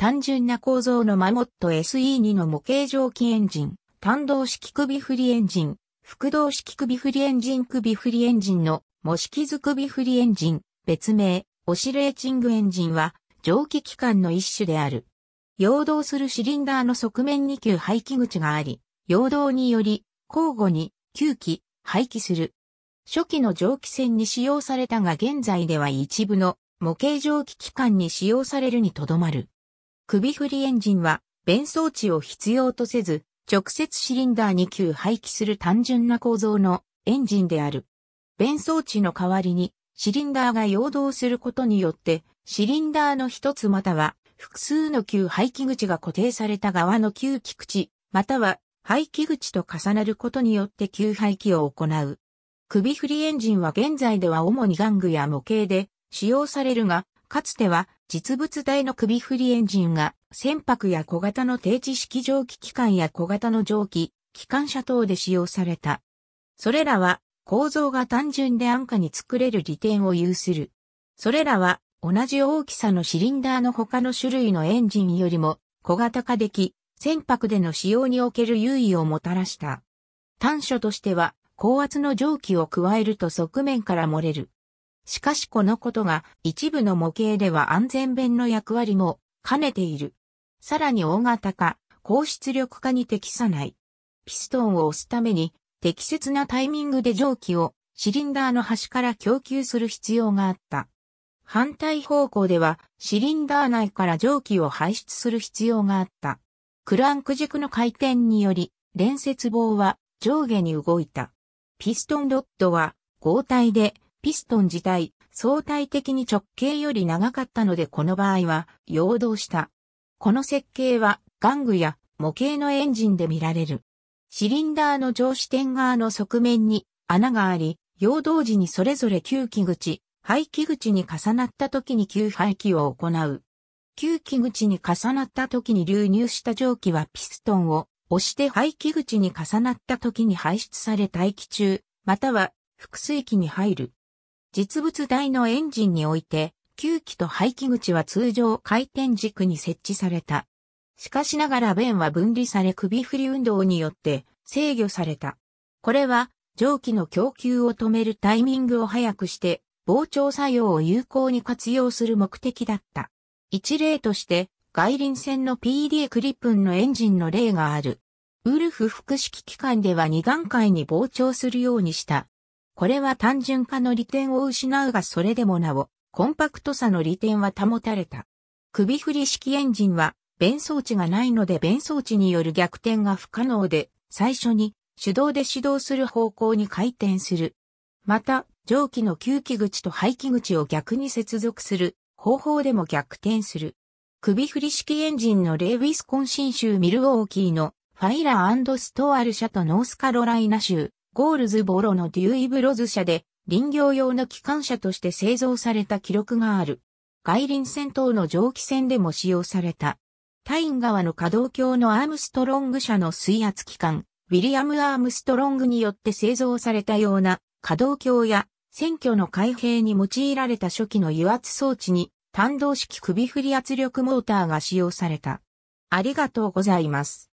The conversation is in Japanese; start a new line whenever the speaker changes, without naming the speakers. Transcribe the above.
単純な構造のマモット SE2 の模型蒸気エンジン、単動式首振りエンジン、複動式首振りエンジン首振りエンジンの模式図首振りエンジン、別名、オシレーチングエンジンは蒸気機関の一種である。陽動するシリンダーの側面に旧排気口があり、陽動により交互に吸気、排気する。初期の蒸気船に使用されたが現在では一部の模型蒸気機関に使用されるにとどまる。首振りエンジンは、弁装置を必要とせず、直接シリンダーに急排気する単純な構造のエンジンである。弁装置の代わりに、シリンダーが陽動することによって、シリンダーの一つまたは複数の急排気口が固定された側の急気口、または排気口と重なることによって急排気を行う。首振りエンジンは現在では主に玩具や模型で使用されるが、かつては実物大の首振りエンジンが船舶や小型の定置式蒸気機関や小型の蒸気、機関車等で使用された。それらは構造が単純で安価に作れる利点を有する。それらは同じ大きさのシリンダーの他の種類のエンジンよりも小型化でき、船舶での使用における優位をもたらした。短所としては高圧の蒸気を加えると側面から漏れる。しかしこのことが一部の模型では安全弁の役割も兼ねている。さらに大型化、高出力化に適さない。ピストンを押すために適切なタイミングで蒸気をシリンダーの端から供給する必要があった。反対方向ではシリンダー内から蒸気を排出する必要があった。クランク軸の回転により連接棒は上下に動いた。ピストンロッドは合体でピストン自体、相対的に直径より長かったのでこの場合は、陽動した。この設計は、玩具や模型のエンジンで見られる。シリンダーの上視点側の側面に穴があり、陽動時にそれぞれ吸気口、排気口に重なった時に吸排気を行う。吸気口に重なった時に流入した蒸気はピストンを押して排気口に重なった時に排出され待機中、または腹水器に入る。実物大のエンジンにおいて、吸気と排気口は通常回転軸に設置された。しかしながら弁は分離され首振り運動によって制御された。これは蒸気の供給を止めるタイミングを早くして膨張作用を有効に活用する目的だった。一例として外輪線の PD クリップンのエンジンの例がある。ウルフ複式機関では2段階に膨張するようにしたこれは単純化の利点を失うがそれでもなお、コンパクトさの利点は保たれた。首振り式エンジンは、弁装置がないので弁装置による逆転が不可能で、最初に手動で始動する方向に回転する。また、蒸気の吸気口と排気口を逆に接続する方法でも逆転する。首振り式エンジンのレイ・ウィスコンシン州ミルウォーキーのファイラーストアル社とノースカロライナ州ゴールズボロのデューイブロズ社で林業用の機関車として製造された記録がある。外輪戦等の蒸気船でも使用された。タイン川の稼働橋のアームストロング社の水圧機関、ウィリアム・アームストロングによって製造されたような稼働橋や選挙の開閉に用いられた初期の油圧装置に単動式首振り圧力モーターが使用された。ありがとうございます。